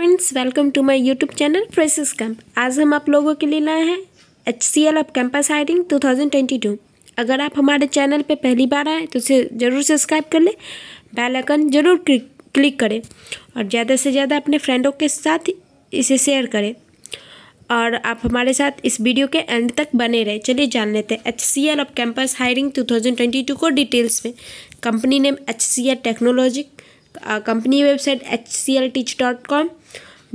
friends welcome to my YouTube channel freshers camp आज हम आप लोगों के लिए लाए हैं H C L off campus hiring two अगर आप हमारे चैनल पे पहली बार आए तो उसे ज़रूर सब्सक्राइब कर लें बेल आइकन जरूर क्लिक करें और ज़्यादा से ज़्यादा अपने फ्रेंडों के साथ इसे शेयर करें और आप हमारे साथ इस वीडियो के एंड तक बने रहे चलिए जान लेते हैं H C L off campus hiring two thousand twenty two को डिटेल्स में company name H C L technology company website H C L tech dot com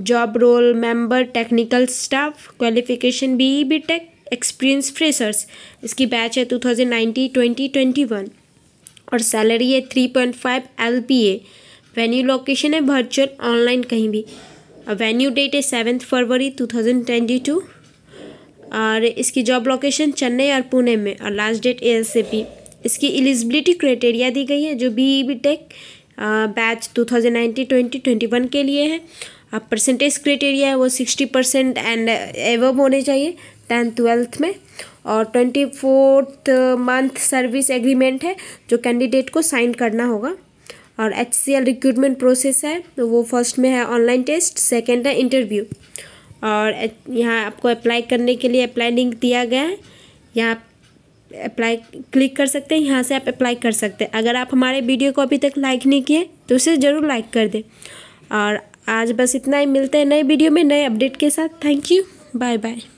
job role member technical staff qualification B E B tech experience freshers इसकी batch है two thousand ninety twenty twenty one और salary है three point five L P A venue location है virtual online कहीं भी venue date है seventh February two thousand twenty two और इसकी जॉब लोकेशन चेन्नई और पुणे में और last date A S A P इसकी एलिजिबिलिटी क्राइटेरिया दी गई है जो B E B tech batch 2019-2021 के लिए है अब परसेंटेज क्राइटेरिया है वो सिक्सटी परसेंट एंड एवब होने चाहिए टेंथ ट्वेल्थ में और twenty fourth month service agreement है जो कैंडिडेट को साइन करना होगा और H C L recruitment process है तो वो फर्स्ट में है ऑनलाइन टेस्ट सेकेंड है इंटरव्यू और यहाँ आपको अप्लाई करने के लिए अप्लाई लिंक दिया गया है यहाँ अप्लाई क्लिक कर सकते हैं यहाँ से आप अप्लाई कर सकते हैं अगर आप हमारे वीडियो को अभी तक लाइक नहीं किए तो उसे ज़रूर लाइक कर दें और आज बस इतना ही मिलते हैं नए वीडियो में नए अपडेट के साथ थैंक यू बाय बाय